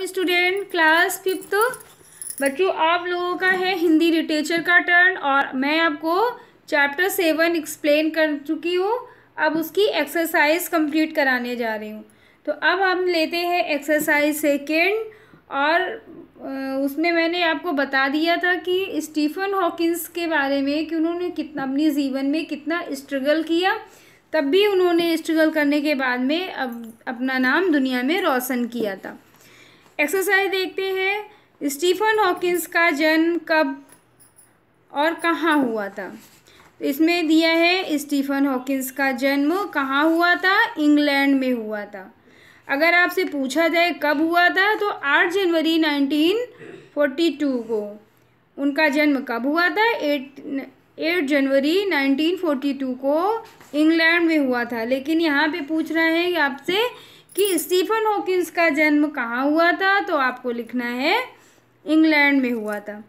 welcome student class fifth बच्चों आप लोगों का है हिंदी लिटरेचर का टर्न और मैं आपको चैप्टर सेवन एक्सप्लेन कर चुकी हूँ अब उसकी एक्सरसाइज कंप्लीट कराने जा रही हूँ तो अब हम लेते हैं एक्सरसाइज सेकेंड और उसमें मैंने आपको बता दिया था कि स्टीफन हॉकिंस के बारे में कि उन्होंने कितना अपनी जीवन में कितना स्ट्रगल किया तब भी उन्होंने स्ट्रगल करने के बाद में अब अपना नाम दुनिया में रोशन किया था एक्सरसाइज देखते हैं स्टीफन हॉकिंस का जन्म कब और कहाँ हुआ था तो इसमें दिया है स्टीफन हॉकिंस का जन्म कहाँ हुआ था इंग्लैंड में हुआ था अगर आपसे पूछा जाए कब हुआ था तो 8 जनवरी 1942 को उनका जन्म कब हुआ था 8 8 जनवरी 1942 को इंग्लैंड में हुआ था लेकिन यहाँ पे पूछ रहे हैं आपसे कि स्टीफन हॉकिंस का जन्म कहाँ हुआ था तो आपको लिखना है इंग्लैंड में हुआ था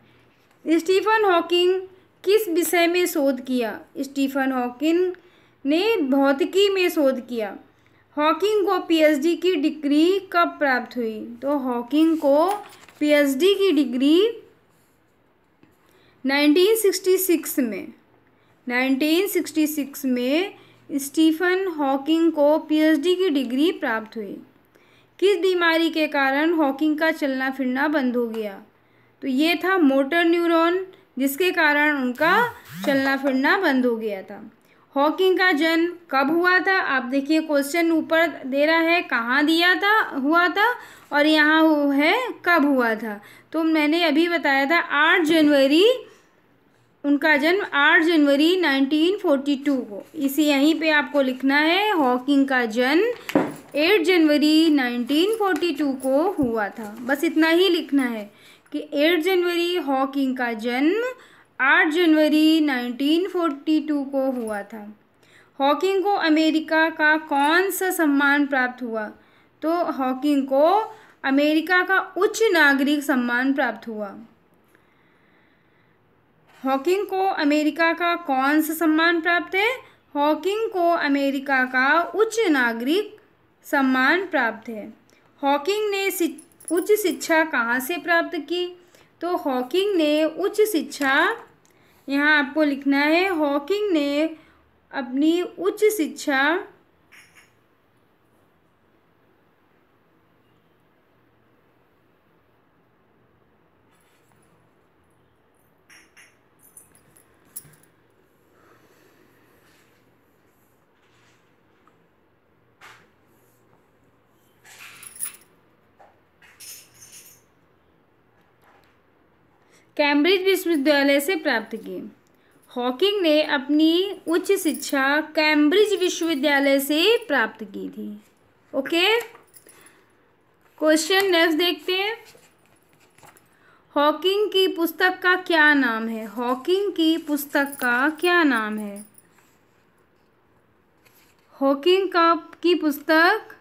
स्टीफन हॉकिंग किस विषय में शोध किया स्टीफन हॉकिंग ने भौतिकी में शोध किया हॉकिंग को पीएचडी की डिग्री कब प्राप्त हुई तो हॉकिंग को पीएचडी की डिग्री 1966 में 1966 में स्टीफन हॉकिंग को पीएचडी की डिग्री प्राप्त हुई किस बीमारी के कारण हॉकिंग का चलना फिरना बंद हो गया तो ये था मोटर न्यूरॉन जिसके कारण उनका चलना फिरना बंद हो गया था हॉकिंग का जन्म कब हुआ था आप देखिए क्वेश्चन ऊपर दे रहा है कहाँ दिया था हुआ था और यहाँ है कब हुआ था तो मैंने अभी बताया था आठ जनवरी उनका जन्म 8 जनवरी 1942 को इसी यहीं पे आपको लिखना है हॉकिंग का जन्म 8 जनवरी 1942 को हुआ था बस इतना ही लिखना है कि 8 जनवरी हॉकिंग का जन्म 8 जनवरी 1942 को हुआ था हॉकिंग को अमेरिका का कौन सा सम्मान प्राप्त हुआ तो हॉकिंग को अमेरिका का उच्च नागरिक सम्मान प्राप्त हुआ हॉकिंग को अमेरिका का कौन सा सम्मान प्राप्त है हॉकिंग को अमेरिका का उच्च नागरिक सम्मान प्राप्त है हॉकिंग ने उच्च शिक्षा कहाँ से प्राप्त की तो हॉकिंग ने उच्च शिक्षा यहाँ आपको लिखना है हॉकिंग ने अपनी उच्च शिक्षा कैम्ब्रिज विश्वविद्यालय से प्राप्त की हॉकिंग ने अपनी उच्च शिक्षा कैम्ब्रिज विश्वविद्यालय से प्राप्त की थी ओके क्वेश्चन नेक्स्ट देखते हैं हॉकिंग की पुस्तक का क्या नाम है हॉकिंग की पुस्तक का क्या नाम है हॉकिंग का की पुस्तक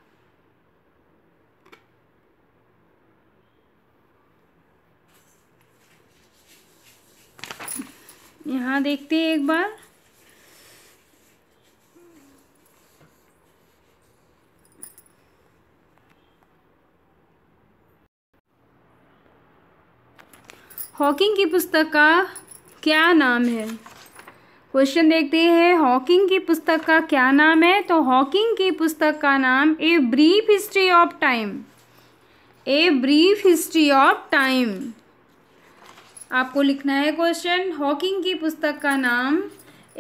यहाँ देखते हैं एक बार हॉकिंग की पुस्तक का क्या नाम है क्वेश्चन देखते हैं हॉकिंग की पुस्तक का क्या नाम है तो हॉकिंग की पुस्तक का नाम a brief history of time a brief history of time आपको लिखना है क्वेश्चन हॉकिंग की पुस्तक का नाम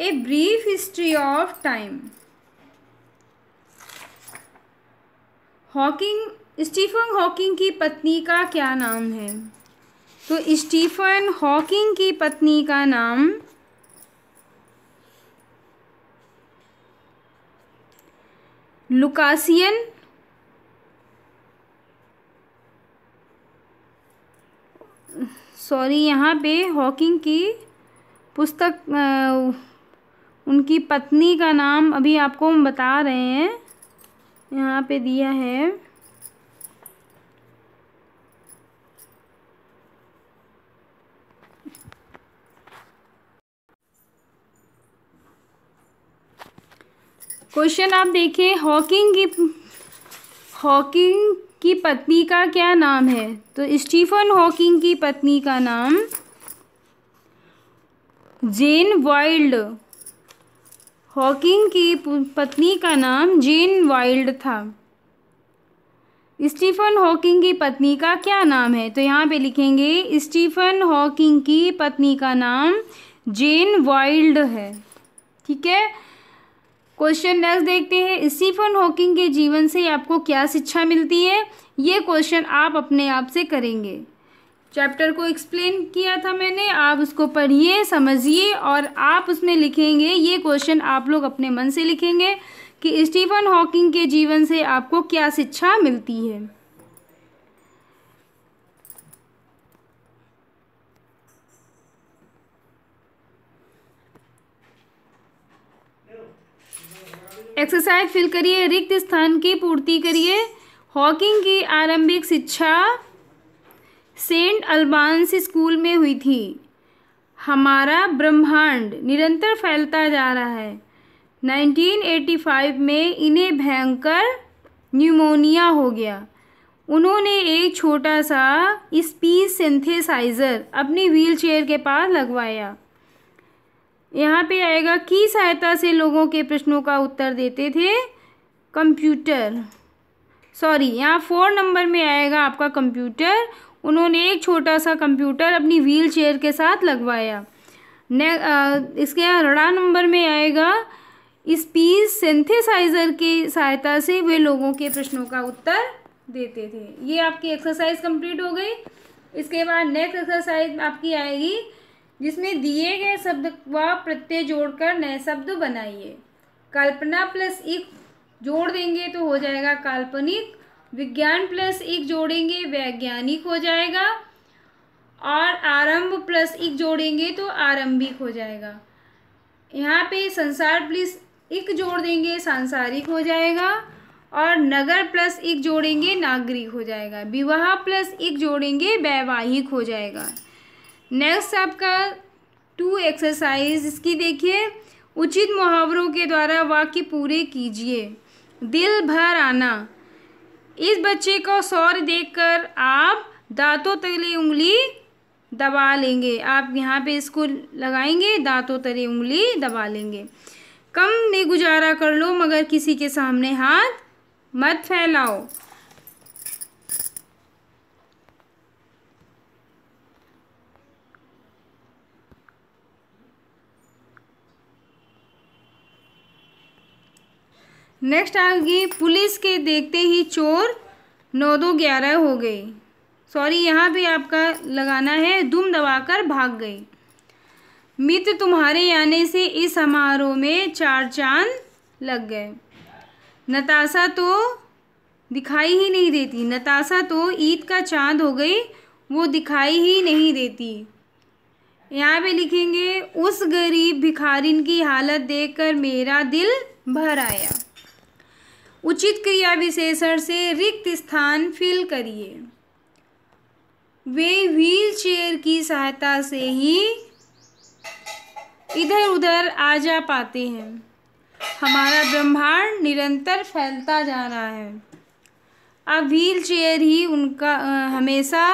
a brief history of time Hawking Stephen Hawking की पत्नी का क्या नाम है तो स्टीफन हॉकिंग की पत्नी का नाम लुकासियन सॉरी यहाँ पे हॉकिंग की पुस्तक उनकी पत्नी का नाम अभी आपको हम बता रहे हैं यहाँ पे दिया है क्वेश्चन आप देखिए हॉकिंग की हॉकिंग की पत्नी का क्या नाम है तो स्टीफन हॉकिंग की पत्नी का नाम जेन वाइल्ड हॉकिंग की पत्नी का नाम जेन वाइल्ड था स्टीफन हॉकिंग की पत्नी का क्या नाम है तो यहाँ पे लिखेंगे स्टीफन हॉकिंग की पत्नी का नाम जेन वाइल्ड है ठीक है क्वेश्चन नेक्स्ट देखते हैं स्टीफन हॉकिंग के जीवन से आपको क्या शिक्षा मिलती है ये क्वेश्चन आप अपने आप से करेंगे चैप्टर को एक्सप्लेन किया था मैंने आप उसको पढ़िए समझिए और आप उसमें लिखेंगे ये क्वेश्चन आप लोग अपने मन से लिखेंगे कि स्टीफन हॉकिंग के जीवन से आपको क्या शिक्षा मिलती है एक्सरसाइज फिल करिए रिक्त स्थान की पूर्ति करिए हॉकिंग की आरंभिक शिक्षा सेंट अल्बांस स्कूल में हुई थी हमारा ब्रह्मांड निरंतर फैलता जा रहा है 1985 में इन्हें भयंकर न्यूमोनिया हो गया उन्होंने एक छोटा सा स्पीच सिंथेसाइज़र अपनी व्हीलचेयर के पास लगवाया यहाँ पे आएगा की सहायता से लोगों के प्रश्नों का उत्तर देते थे कंप्यूटर सॉरी यहाँ फोर नंबर में आएगा आपका कंप्यूटर उन्होंने एक छोटा सा कंप्यूटर अपनी व्हील चेयर के साथ लगवाया ने आ, इसके अड़ा नंबर में आएगा पीस सिंथेसाइजर की सहायता से वे लोगों के प्रश्नों का उत्तर देते थे ये आपकी एक्सरसाइज कंप्लीट हो गई इसके बाद नेक्स्ट एक्सरसाइज आपकी आएगी जिसमें दिए गए शब्द व प्रत्यय जोड़कर नए शब्द बनाइए कल्पना प्लस एक जोड़ देंगे तो हो जाएगा काल्पनिक विज्ञान प्लस एक जोड़ेंगे वैज्ञानिक हो जाएगा और आरंभ प्लस एक जोड़ेंगे तो आरंभिक हो जाएगा यहाँ पे संसार प्लस एक जोड़ देंगे सांसारिक हो जाएगा और नगर प्लस एक जोड़ेंगे नागरिक हो जाएगा विवाह प्लस एक जोड़ेंगे वैवाहिक हो जाएगा नेक्स्ट आपका टू एक्सरसाइज इसकी देखिए उचित मुहावरों के द्वारा वाक्य पूरे कीजिए दिल भर आना इस बच्चे को सौर देखकर आप दांतों तले उंगली दबा लेंगे आप यहाँ पे इसको लगाएंगे दांतों तले उंगली दबा लेंगे कम में गुजारा कर लो मगर किसी के सामने हाथ मत फैलाओ नेक्स्ट आगे पुलिस के देखते ही चोर नौ दो ग्यारह हो गए सॉरी यहाँ भी आपका लगाना है दुम दबाकर भाग गए मित्र तुम्हारे आने से इस समारोह में चार चांद लग गए नताशा तो दिखाई ही नहीं देती नताशा तो ईद का चांद हो गई वो दिखाई ही नहीं देती यहाँ पे लिखेंगे उस गरीब भिखारिन की हालत देखकर मेरा दिल भर आया उचित क्रिया विशेषण से रिक्त स्थान फिल करिए वे व्हील चेयर की सहायता से ही इधर उधर आ जा पाते हैं हमारा ब्रह्मांड निरंतर फैलता जा रहा है अब व्हील चेयर ही उनका आ, हमेशा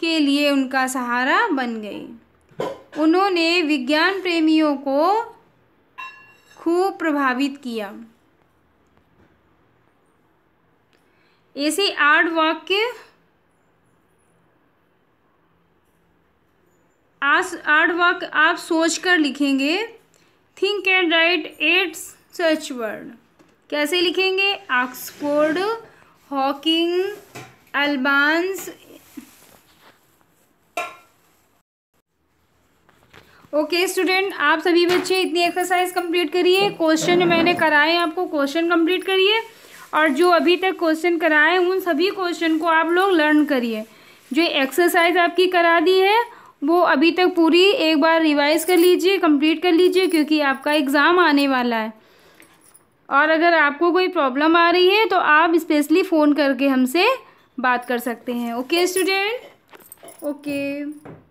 के लिए उनका सहारा बन गई उन्होंने विज्ञान प्रेमियों को खूब प्रभावित किया ऐसे आड़ वाक्य आस आड़ वाक्य आप सोच कर लिखेंगे think and write eight such word कैसे लिखेंगे Oxford Hawking Albans okay student आप सभी बच्चे इतनी एक्सरसाइज कंप्लीट करिए क्वेश्चन मैंने कराए आपको क्वेश्चन कंप्लीट करिए और जो अभी तक क्वेश्चन कराए उन सभी क्वेश्चन को आप लोग लर्न करिए जो एक्सरसाइज आपकी करा दी है वो अभी तक पूरी एक बार रिवाइज कर लीजिए कंप्लीट कर लीजिए क्योंकि आपका एग्ज़ाम आने वाला है और अगर आपको कोई प्रॉब्लम आ रही है तो आप स्पेशली फ़ोन करके हमसे बात कर सकते हैं ओके स्टूडेंट ओके